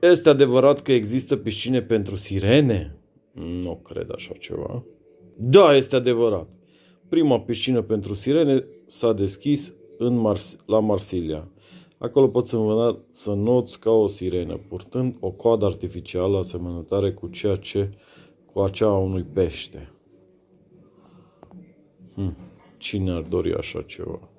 Este adevărat că există piscine pentru sirene? Nu cred așa ceva. Da, este adevărat. Prima piscină pentru sirene s-a deschis în Mars- la Marsilia. Acolo poți învăța să noți ca o sirenă, purtând o coadă artificială asemănătoare cu ceea ce cu acea a unui pește. Hmm. Cine ar dori așa ceva?